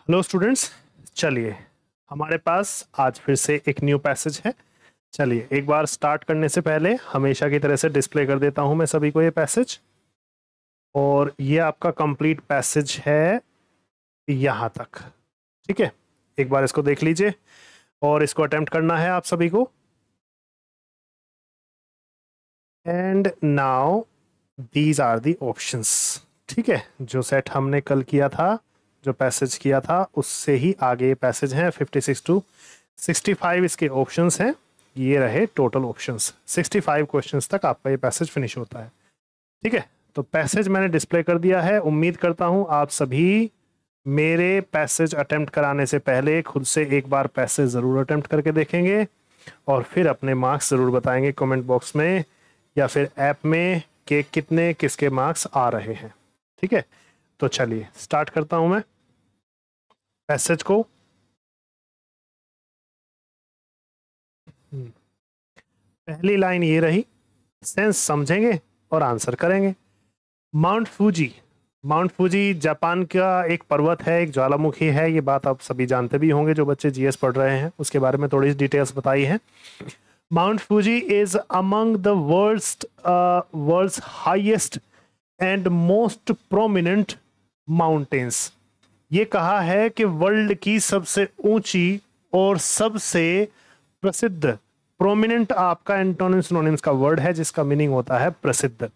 Hello students चलिए हमारे पास आज फिर से एक न्यू पैसेज है चलिए एक बार स्टार्ट करने से पहले हमेशा की तरह से डिस्प्ले कर देता हूं मैं सभी को ये पैसेज और ये आपका कंप्लीट पैसेज है यहाँ तक ठीक है एक बार इसको देख लीजिए और इसको अटेम्प्ट करना है आप सभी को and now these are the options ठीक है जो सेट हमने कल किया था जो पैसेज किया था उससे ही आगे ये पैसेज हैं 56 टू 65 इसके ऑप्शंस हैं ये रहे टोटल ऑप्शंस 65 क्वेश्चंस तक आपका ये पैसेज फिनिश होता है ठीक है तो पैसेज मैंने डिस्प्ले कर दिया है उम्मीद करता हूँ आप सभी मेरे पैसेज अटैम्प्ट कराने से पहले खुद से एक बार पैसेज ज़रूर अटैम्प्ट करके देखेंगे और फिर अपने मार्क्स ज़रूर बताएंगे कमेंट बॉक्स में या फिर ऐप में के कितने किसके मार्क्स आ रहे हैं ठीक है तो चलिए स्टार्ट करता हूं मैं पैसेज को हम्म। पहली लाइन ये रही सेंस समझेंगे और आंसर करेंगे Mount Fuji Mount Fuji Japan का एक पर्वत है एक ज्वालामुखी है ये बात आप सभी जानते भी होंगे जो बच्चे जीएस पढ़ रहे हैं उसके बारे में थोड़ी सी डिटेल्स बताई है Mount Fuji is among the world world highest and most prominent mountains ये कहा है कि वर्ल्ड की सबसे ऊंची और सबसे प्रसिद्ध प्रोमिनेंट आपका एंटोनिम सिनोनिम्स का वर्ड है जिसका मीनिंग होता है प्रसिद्ध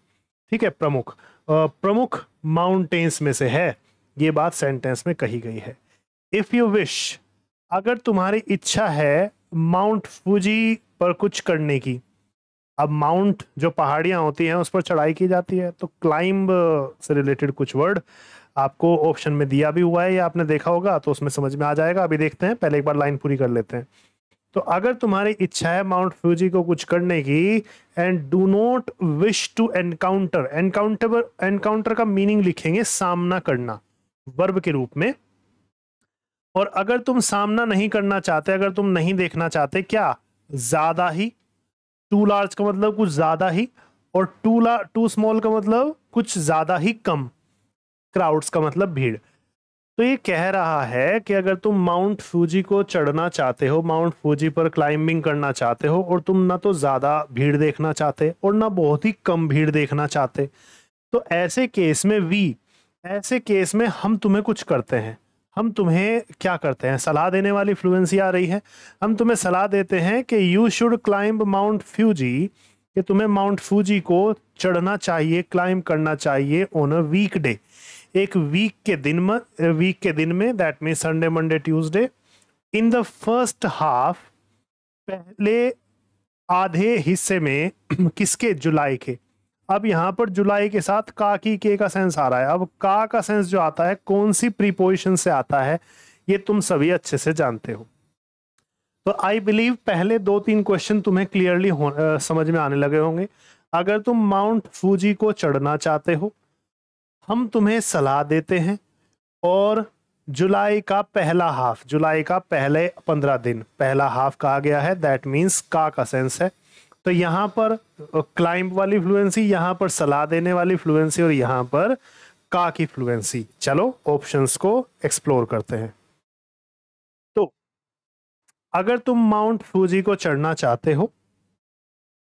ठीक है प्रमुख प्रमुख माउंटेन्स में से है ये बात सेंटेंस में कही गई है इफ़ यू विश अगर तुम्हारी इच्छा है माउंट फूजी पर कुछ करने की अब माउंट जो पहाड़ियां होती हैं उस पर चढ़ाई की जाती है तो क्लाइंब से रिलेटेड कुछ वर्ड आपको ऑप्शन में दिया भी हुआ है या आपने देखा होगा तो उसमें समझ में आ जाएगा अभी देखते हैं पहले एक बार लाइन पूरी कर लेते हैं तो अगर तुम्हारी इच्छा है माउंट फ्यूजी को कुछ करने की and do not wish to encounter encounter encounter का मीनिंग लिखेंगे सामना करना वर्ब के रूप में और अगर तुम सामना नहीं करना चाहते अगर तुम नहीं देखना चाहते क्या ज्यादा ही टू लार्ज का मतलब कुछ ज्यादा ही और टू ला टू स्मॉल का मतलब कुछ ज्यादा ही कम क्राउड्स का मतलब भीड़ तो ये कह रहा है कि अगर तुम माउंट फूजी को चढ़ना चाहते हो माउंट फूजी पर क्लाइंबिंग करना चाहते हो और तुम ना तो ज़्यादा भीड़ देखना चाहते और ना बहुत ही कम भीड़ देखना चाहते तो ऐसे केस में वी ऐसे केस में हम तुम्हें कुछ करते हैं हम तुम्हें क्या करते हैं सलाह देने वाली फ्लुएंसी आ रही है हम तुम्हें सलाह देते हैं कि you should climb Mount Fuji कि तुम्हें माउंट फूजी को चढ़ना चाहिए क्लाइंब करना चाहिए ऑन अ वीक डे एक वीक के दिन में वीक के दिन में that mean Sunday Monday Tuesday in the first half पहले आधे हिस्से में किसके जुलाई के अब यहाँ पर जुलाई के साथ का की के का सेंस आ रहा है अब का का सेंस जो आता है कौन सी प्रीपोजिशन से आता है ये तुम सभी अच्छे से जानते हो तो आई बिलीव पहले दो तीन क्वेश्चन तुम्हें क्लियरली समझ में आने लगे होंगे अगर तुम माउंट फूजी को चढ़ना चाहते हो हम तुम्हें सलाह देते हैं और जुलाई का पहला हाफ जुलाई का पहले पंद्रह दिन पहला हाफ कहा गया है दैट मीन्स का का सेंस है तो यहाँ पर क्लाइंब वाली फ्लुएंसी यहाँ पर सलाह देने वाली फ्लुएंसी और यहाँ पर का की फ्लुएंसी चलो ऑप्शंस को एक्सप्लोर करते हैं तो अगर तुम माउंट फूजी को चढ़ना चाहते हो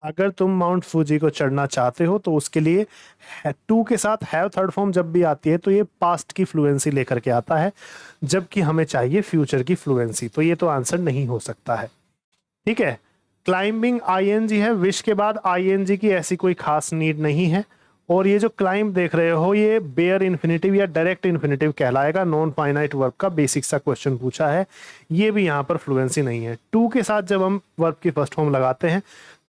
अगर तुम माउंट फूजी को चढ़ना चाहते हो तो उसके लिए टू के साथ हैव थर्ड फॉर्म जब भी आती है तो ये पास्ट की फ्लुएंसी लेकर के आता है जबकि हमें चाहिए फ्यूचर की फ्लुएंसी तो ये तो आंसर नहीं हो सकता है ठीक है क्लाइंबिंग आईएनजी है विश के बाद आईएनजी की ऐसी कोई खास नीड नहीं है और ये जो क्लाइंब देख रहे हो ये बेयर इन्फिनेटिव या डायरेक्ट इन्फिनेटिव कहलाएगा नॉन फाइनाइट वर्ब का बेसिक सा क्वेश्चन पूछा है ये भी यहाँ पर फ्लुएंसी नहीं है टू के साथ जब हम वर्ब की फर्स्ट फॉर्म लगाते हैं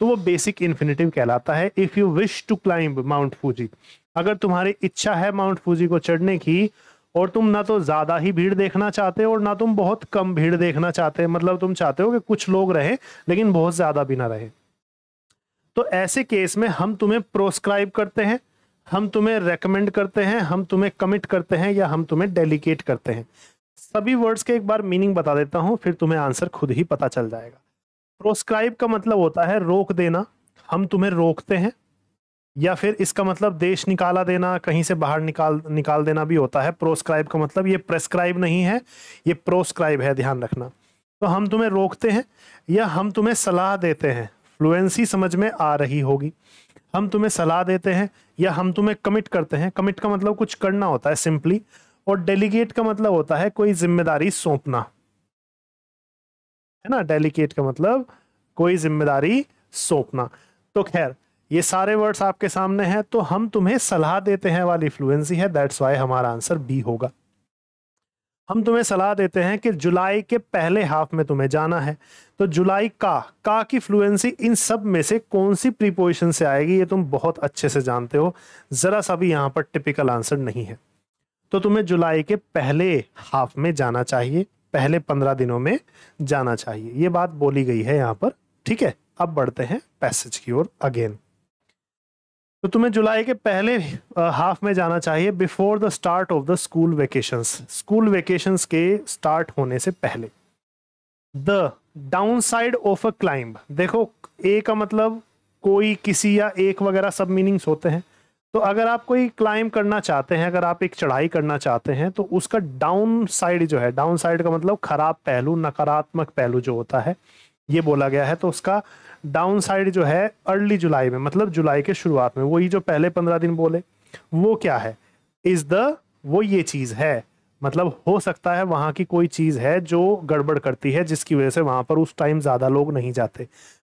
तो वो बेसिक इन्फिनेटिव कहलाता है if you wish to climb Mount Fuji अगर तुम्हारी इच्छा है माउंट फूजी को चढ़ने की और तुम ना तो ज़्यादा ही भीड़ देखना चाहते हो और ना तुम बहुत कम भीड़ देखना चाहते मतलब तुम चाहते हो कि कुछ लोग रहें लेकिन बहुत ज़्यादा भी ना रहे तो ऐसे केस में हम तुम्हें प्रोस्क्राइब करते हैं हम तुम्हें रेकमेंड करते हैं हम तुम्हें कमिट करते हैं या हम तुम्हें डेलीकेट करते हैं सभी वर्ड्स के एक बार मीनिंग बता देता हूँ फिर तुम्हें आंसर खुद ही पता चल जाएगा प्रोस्क्राइब का मतलब होता है रोक देना हम तुम्हें रोकते हैं या फिर इसका मतलब देश निकाला देना कहीं से बाहर निकाल निकाल देना भी होता है प्रोस्क्राइब का मतलब ये प्रेस्क्राइब नहीं है ये प्रोस्क्राइब है ध्यान रखना तो हम तुम्हें रोकते हैं या हम तुम्हें सलाह देते हैं फ्लुएंसी समझ में आ रही होगी हम तुम्हें सलाह देते हैं या हम तुम्हें कमिट करते हैं कमिट का मतलब कुछ करना होता है सिंपली और डेलीगेट का मतलब होता है कोई जिम्मेदारी सौंपना है ना डेलीकेट का मतलब कोई जिम्मेदारी सौंपना तो खैर ये सारे वर्ड्स आपके सामने हैं तो हम तुम्हें सलाह देते हैं वाली फ्लुएंसी है दैट्स वाई हमारा आंसर बी होगा हम तुम्हें सलाह देते हैं कि जुलाई के पहले हाफ में तुम्हें जाना है तो जुलाई का का की फ्लुएंसी इन सब में से कौन सी प्रीपोजिशन से आएगी ये तुम बहुत अच्छे से जानते हो ज़रा सा भी यहाँ पर टिपिकल आंसर नहीं है तो तुम्हें जुलाई के पहले हाफ में जाना चाहिए पहले पंद्रह दिनों में जाना चाहिए ये बात बोली गई है यहाँ पर ठीक है अब बढ़ते हैं पैसेज की ओर अगेन तो तुम्हें जुलाई के पहले हाफ में जाना चाहिए before the start of the school vacations school vacations के स्टार्ट होने से पहले the down side of a climb देखो ए का मतलब कोई किसी या एक वगैरह सब मीनिंग्स होते हैं तो अगर आप कोई क्लाइम करना चाहते हैं अगर आप एक चढ़ाई करना चाहते हैं तो उसका डाउन साइड जो है डाउन साइड का मतलब खराब पहलू नकारात्मक पहलू जो होता है ये बोला गया है तो उसका डाउन साइड जो है अर्ली जुलाई में मतलब जुलाई के शुरुआत में वही जो पहले पंद्रह दिन बोले वो क्या है इज द वो ये चीज़ है मतलब हो सकता है वहाँ की कोई चीज़ है जो गड़बड़ करती है जिसकी वजह से वहाँ पर उस टाइम ज़्यादा लोग नहीं जाते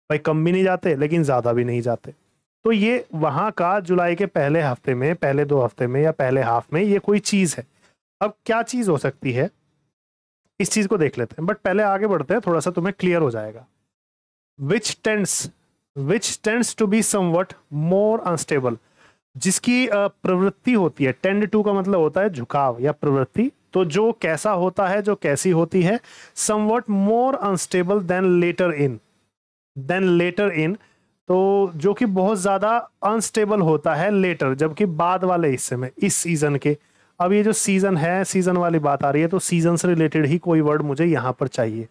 भाई कम भी नहीं जाते लेकिन ज़्यादा भी नहीं जाते तो ये वहाँ का जुलाई के पहले हफ्ते में पहले दो हफ्ते में या पहले हाफ में ये कोई चीज़ है अब क्या चीज़ हो सकती है इस चीज़ को देख लेते हैं बट पहले आगे बढ़ते हैं थोड़ा सा तुम्हें क्लियर हो जाएगा which tense which tense to be somewhat more unstable जिसकी प्रवृत्ति होती है टेंड टू का मतलब होता है झुकाव या प्रवृत्ति तो जो कैसा होता है जो कैसी होती है somewhat more unstable than later in than later in तो जो कि बहुत ज़्यादा अनस्टेबल होता है लेटर जबकि बाद वाले हिस्से में इस सीज़न के अब ये जो सीज़न है सीज़न वाली बात आ रही है तो सीज़न से रिलेटेड ही कोई वर्ड मुझे यहाँ पर चाहिए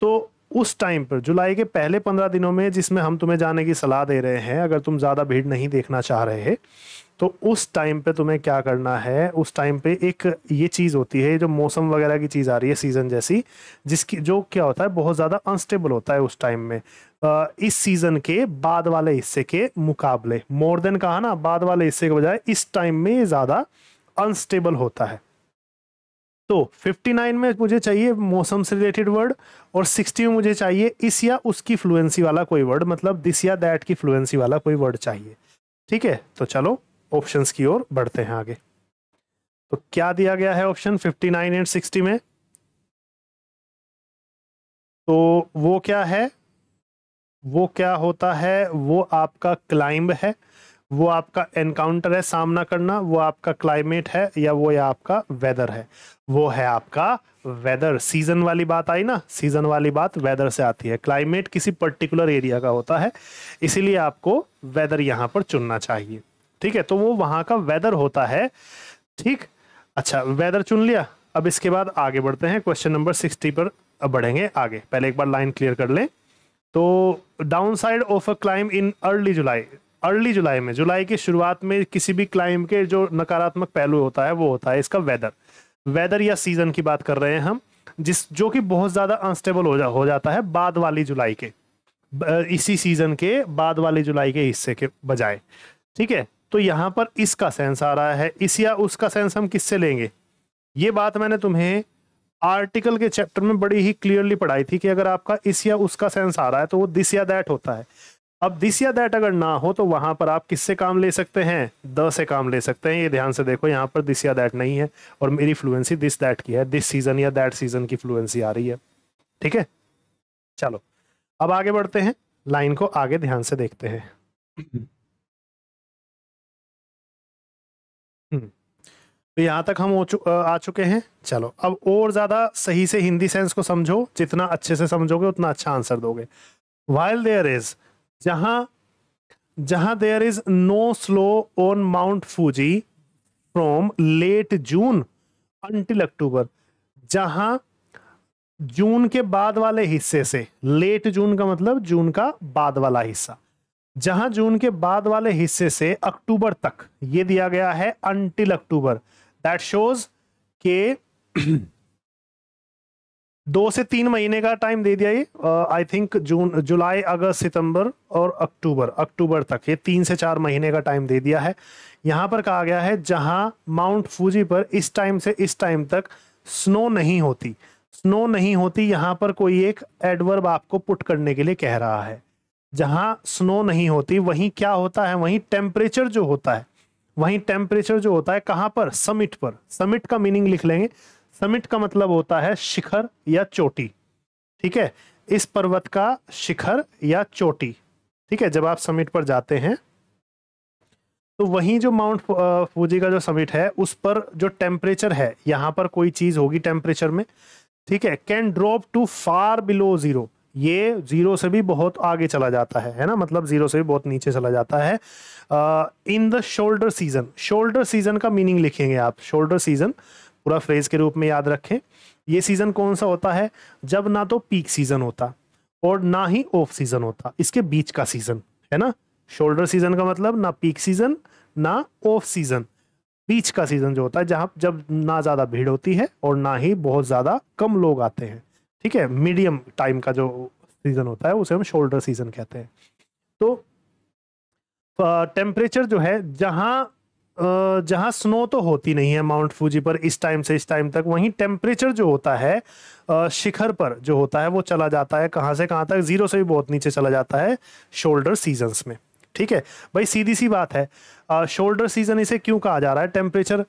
तो उस टाइम पर जुलाई के पहले पंद्रह दिनों में जिसमें हम तुम्हें जाने की सलाह दे रहे हैं अगर तुम ज़्यादा भीड़ नहीं देखना चाह रहे तो उस टाइम पे तुम्हें क्या करना है उस टाइम पे एक ये चीज़ होती है जो मौसम वगैरह की चीज़ आ रही है सीज़न जैसी जिसकी जो क्या होता है बहुत ज़्यादा अनस्टेबल होता है उस टाइम में इस सीजन के बाद वाले हिस्से के मुकाबले मोर देन कहा ना बाद वाले हिस्से के बजाय इस टाइम में ज़्यादा अनस्टेबल होता है तो 59 में मुझे चाहिए मौसम से रिलेटेड वर्ड और 60 में मुझे चाहिए इस या उसकी फ्लुएंसी वाला कोई वर्ड मतलब दिस या दैट की फ्लुएंसी वाला कोई वर्ड चाहिए ठीक है तो चलो ऑप्शंस की ओर बढ़ते हैं आगे तो क्या दिया गया है ऑप्शन 59 एंड 60 में तो वो क्या है वो क्या होता है वो आपका क्लाइंब है वो आपका एनकाउंटर है सामना करना वो आपका क्लाइमेट है या वो या आपका वेदर है वो है आपका वेदर सीजन वाली बात आई ना सीजन वाली बात वेदर से आती है क्लाइमेट किसी पर्टिकुलर एरिया का होता है इसीलिए आपको वेदर यहाँ पर चुनना चाहिए ठीक है तो वो वहाँ का वेदर होता है ठीक अच्छा वेदर चुन लिया अब इसके बाद आगे बढ़ते हैं क्वेश्चन नंबर सिक्सटी पर बढ़ेंगे आगे पहले एक बार लाइन क्लियर कर लें तो down side of a climb in early July early July में जुलाई की शुरुआत में किसी भी क्लाइम के जो नकारात्मक पहलू होता है वो होता है इसका वेदर वेदर या सीजन की बात कर रहे हैं हम जिस जो कि बहुत ज़्यादा अनस्टेबल हो जा हो जाता है बाद वाली जुलाई के इसी सीजन के बाद वाली जुलाई के हिस्से के बजाय ठीक है तो यहाँ पर इसका सेंस आ रहा है इस या उसका सेंस हम किससे लेंगे ये बात मैंने तुम्हें आर्टिकल के चैप्टर में बड़ी ही क्लियरली पढ़ाई थी कि अगर आपका इस या उसका सेंस आ रहा है तो वो दिस या दैट होता है अब दिस या दैट अगर ना हो तो वहां पर आप किससे काम ले सकते हैं द से काम ले सकते हैं ये ध्यान से देखो यहाँ पर दिस या दैट नहीं है और मेरी फ्लुएंसी दिस दैट की है दिस सीजन या दैट सीजन की फ्लुएंसी आ रही है ठीक है चलो अब आगे बढ़ते हैं लाइन को आगे ध्यान से देखते हैं हम्म, हम्म। तो यहाँ तक हम चु, आ चुके हैं चलो अब और ज़्यादा सही से हिंदी सेंस को समझो जितना अच्छे से समझोगे उतना अच्छा आंसर दोगे वाइल देयर इज जहा जहां there is no slow on Mount Fuji from late June until October जहां जून के बाद वाले हिस्से से लेट जून का मतलब जून का बाद वाला हिस्सा जहां जून के बाद वाले हिस्से से अक्टूबर तक ये दिया गया है अंटिल अक्टूबर दैट शोज के दो से तीन महीने का टाइम दे दिया ये आई थिंक जून जुलाई अगस्त सितंबर और अक्टूबर अक्टूबर तक ये तीन से चार महीने का टाइम दे दिया है यहाँ पर कहा गया है जहाँ माउंट फूजी पर इस टाइम से इस टाइम तक स्नो नहीं होती स्नो नहीं होती यहाँ पर कोई एक एडवर्ब आपको पुट करने के लिए कह रहा है जहाँ स्नो नहीं होती वहीं क्या होता है वहीं टेम्परेचर जो होता है वहीं टेम्परेचर जो होता है कहां पर समिट पर समिट का मीनिंग लिख लेंगे समिट का मतलब होता है शिखर या चोटी ठीक है इस पर्वत का शिखर या चोटी ठीक है जब आप समिट पर जाते हैं तो वहीं जो माउंट फूजी का जो समिट है उस पर जो टेम्परेचर है यहां पर कोई चीज़ होगी टेम्परेचर में ठीक है can drop to far below zero ये जीरो से भी बहुत आगे चला जाता है है ना मतलब जीरो से भी बहुत नीचे चला जाता है in the shoulder season shoulder season का मीनिंग लिखेंगे आप शोल्डर सीजन पूरा फ्रेज के रूप में याद रखें ये सीज़न कौन सा होता है जब ना तो पीक सीज़न होता और ना ही ऑफ सीज़न होता इसके बीच का सीज़न है ना शोल्डर सीज़न का मतलब ना पीक सीज़न ना ऑफ सीज़न बीच का सीज़न जो होता है जहाँ जब ना ज़्यादा भीड़ होती है और ना ही बहुत ज़्यादा कम लोग आते हैं ठीक है मीडियम टाइम का जो सीज़न होता है उसे हम शोल्डर सीज़न कहते हैं तो टेम्परेचर जो है जहाँ जहाँ स्नो तो होती नहीं है माउंट फूजी पर इस टाइम से इस टाइम तक वहीं टेम्परेचर जो होता है शिखर पर जो होता है वो चला जाता है कहाँ से कहाँ तक जीरो से भी बहुत नीचे चला जाता है शोल्डर सीजन्स में ठीक है भाई सीधी सी बात है शोल्डर सीज़न इसे क्यों कहा जा रहा है टेम्परेचर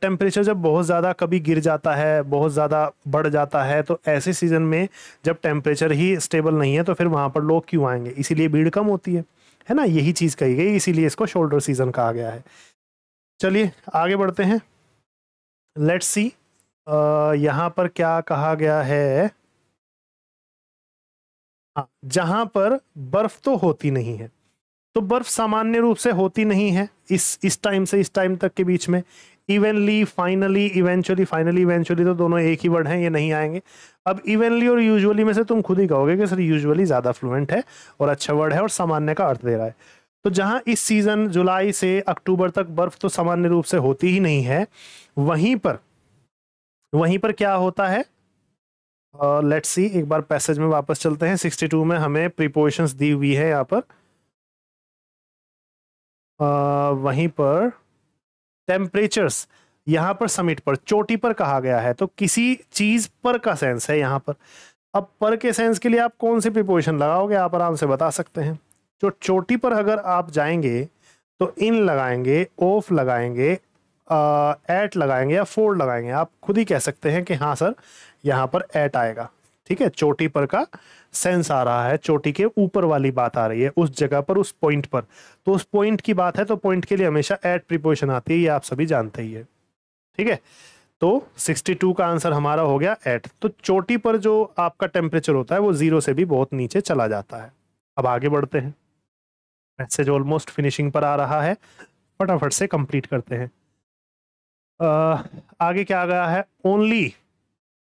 टेम्परेचर जब बहुत ज़्यादा कभी गिर जाता है बहुत ज़्यादा बढ़ जाता है तो ऐसे सीज़न में जब टेम्परेचर ही स्टेबल नहीं है तो फिर वहाँ पर लोग क्यों आएंगे इसीलिए भीड़ कम होती है है ना यही चीज़ कही गई इसीलिए इसको शोल्डर सीज़न कहा गया है चलिए आगे बढ़ते हैं लेट्स सी यहाँ पर क्या कहा गया है हाँ जहाँ पर बर्फ तो होती नहीं है तो बर्फ सामान्य रूप से होती नहीं है इस इस टाइम से इस टाइम तक के बीच में eventually finally eventually finally eventually तो दोनों एक ही वर्ड हैं ये नहीं आएंगे अब इवेंटली और यूजुअली में से तुम खुद ही कहोगे कि सर यूजुअली ज़्यादा फ्लुएंट है और अच्छा वर्ड है और सामान्य का अर्थ दे रहा है तो जहां इस सीज़न जुलाई से अक्टूबर तक बर्फ़ तो सामान्य रूप से होती ही नहीं है वहीं पर वहीं पर क्या होता है लेट्स uh, सी एक बार पैसेज में वापस चलते हैं 62 में हमें प्रिपोशंस दी हुई है यहाँ पर वहीं पर टेम्परेचर्स यहाँ पर समिट पर चोटी पर कहा गया है तो किसी चीज़ पर का सेंस है यहाँ पर अब पर के सेंस के लिए आप कौन सी प्रिपोजिशन लगाओगे आप आराम से बता सकते हैं जो चोटी पर अगर आप जाएंगे तो इन लगाएंगे ऑफ लगाएंगे एट लगाएंगे या फोर लगाएंगे आप खुद ही कह सकते हैं कि हाँ सर यहाँ पर एट आएगा ठीक है चोटी पर का सेंस आ रहा है चोटी के ऊपर वाली बात आ रही है उस जगह पर उस पॉइंट पर तो उस पॉइंट की बात है तो पॉइंट के लिए हमेशा एट प्रिपोजिशन आती है ये आप सभी जानते ही है ठीक है तो 62 का आंसर हमारा हो गया एट तो चोटी पर जो आपका टेम्परेचर होता है वो जीरो से भी बहुत नीचे चला जाता है अब आगे बढ़ते हैं मैसेज ऑलमोस्ट फिनिशिंग पर आ रहा है फटाफट से कंप्लीट करते हैं आ, आगे क्या आ गया है ओनली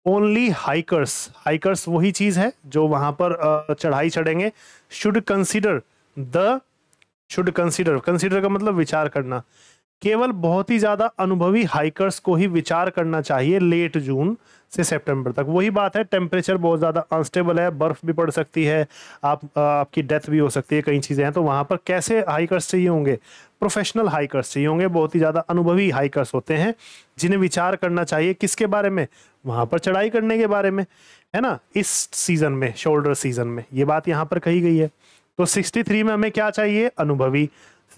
ओनली हाइकर्स हाइकर्स वही चीज है जो वहां पर चढ़ाई चढ़ेंगे should consider the should consider consider का मतलब विचार करना केवल बहुत ही ज्यादा अनुभवी हाइकर्स को ही विचार करना चाहिए लेट जून से सितंबर तक वही बात है टेम्परेचर बहुत ज़्यादा अनस्टेबल है बर्फ़ भी पड़ सकती है आप आपकी डेथ भी हो सकती है कई चीज़ें हैं तो वहां पर कैसे हाइकर्स चाहिए होंगे प्रोफेशनल हाइकर्स चाहिए होंगे बहुत ही ज़्यादा अनुभवी हाइकर्स होते हैं जिन्हें विचार करना चाहिए किसके बारे में वहाँ पर चढ़ाई करने के बारे में है ना इस सीज़न में शोल्डर सीज़न में ये बात यहाँ पर कही गई है तो 63 में हमें क्या चाहिए अनुभवी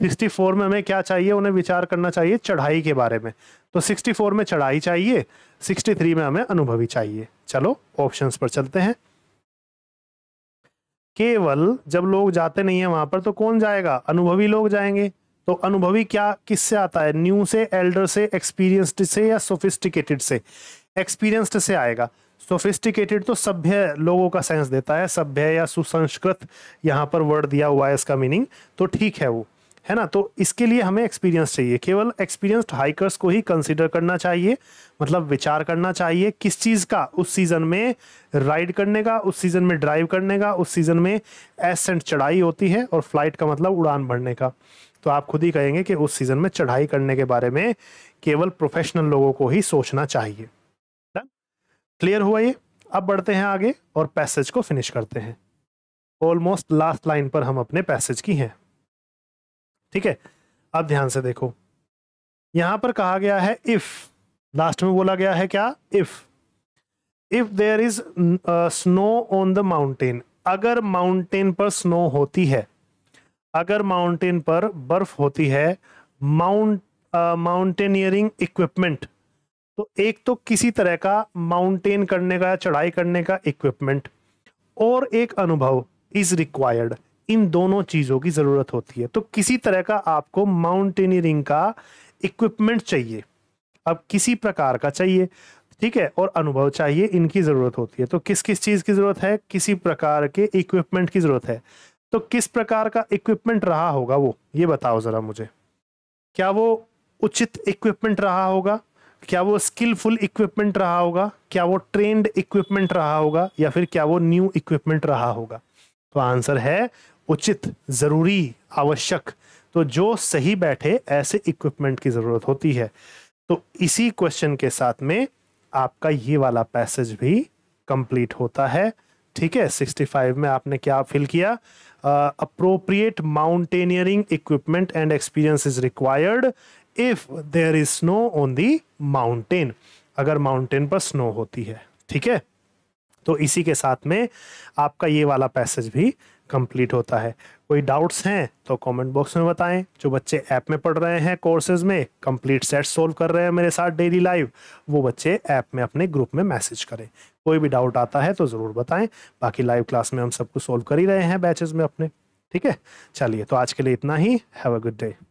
64 में हमें क्या चाहिए उन्हें विचार करना चाहिए चढ़ाई के बारे में तो 64 में चढ़ाई चाहिए 63 में हमें अनुभवी चाहिए चलो ऑप्शंस पर चलते हैं केवल जब लोग जाते नहीं है वहां पर तो कौन जाएगा अनुभवी लोग जाएंगे तो अनुभवी क्या किससे आता है न्यू से एल्डर से एक्सपीरियंस्ड से या सोफिस्टिकेटेड से एक्सपीरियंस्ड से आएगा सोफिस्टिकेटेड तो सभ्य लोगों का सेंस देता है सभ्य या सुसंस्कृत यहाँ पर वर्ड दिया हुआ है इसका मीनिंग तो ठीक है वो है ना तो इसके लिए हमें एक्सपीरियंस चाहिए केवल एक्सपीरियंस्ड हाइकर्स को ही कंसिडर करना चाहिए मतलब विचार करना चाहिए किस चीज़ का उस सीज़न में राइड करने का उस सीज़न में ड्राइव करने का उस सीज़न में एसेंट चढ़ाई होती है और फ्लाइट का मतलब उड़ान भरने का तो आप खुद ही कहेंगे कि उस सीज़न में चढ़ाई करने के बारे में केवल प्रोफेशनल लोगों को ही सोचना चाहिए डन क्लियर हुआ ये अब बढ़ते हैं आगे और पैसेज को फिनिश करते हैं ऑलमोस्ट लास्ट लाइन पर हम अपने पैसेज की हैं ठीक है अब ध्यान से देखो यहां पर कहा गया है इफ़ लास्ट में बोला गया है क्या if if there is snow on the mountain अगर माउंटेन पर स्नो होती है अगर माउंटेन पर बर्फ होती है माउंट माउंटेनियरिंग इक्विपमेंट तो एक तो किसी तरह का माउंटेन करने का चढ़ाई करने का इक्विपमेंट और एक अनुभव इज रिक्वायर्ड इन दोनों चीज़ों की ज़रूरत होती है तो किसी तरह का आपको माउंटेनियरिंग का इक्विपमेंट चाहिए अब किसी प्रकार का चाहिए ठीक है और अनुभव चाहिए इनकी ज़रूरत होती है तो किस किस चीज़ की ज़रूरत है किसी प्रकार के इक्विपमेंट की ज़रूरत है तो किस प्रकार का इक्विपमेंट रहा होगा वो ये बताओ ज़रा मुझे क्या वो उचित इक्विपमेंट रहा होगा क्या वो स्किलफुल इक्विपमेंट रहा होगा क्या वो ट्रेंड इक्विपमेंट रहा होगा या फिर क्या वो न्यू इक्विपमेंट रहा होगा तो आंसर है उचित ज़रूरी आवश्यक तो जो सही बैठे ऐसे इक्विपमेंट की ज़रूरत होती है तो इसी क्वेश्चन के साथ में आपका ये वाला पैसेज भी कंप्लीट होता है ठीक है 65 में आपने क्या फिल किया appropriate mountaineering equipment and experience is required if there is snow on the mountain अगर माउंटेन पर स्नो होती है ठीक है तो इसी के साथ में आपका ये वाला पैसेज भी कंप्लीट होता है कोई डाउट्स हैं तो कमेंट बॉक्स में बताएं जो बच्चे ऐप में पढ़ रहे हैं कोर्सेज में कंप्लीट सेट सोल्व कर रहे हैं मेरे साथ डेली लाइव वो बच्चे ऐप में अपने ग्रुप में मैसेज करें कोई भी डाउट आता है तो ज़रूर बताएं बाकी लाइव क्लास में हम सबको सोल्व कर ही रहे हैं बैचेज में अपने ठीक है चलिए तो आज के लिए इतना ही हैव अ गुड डे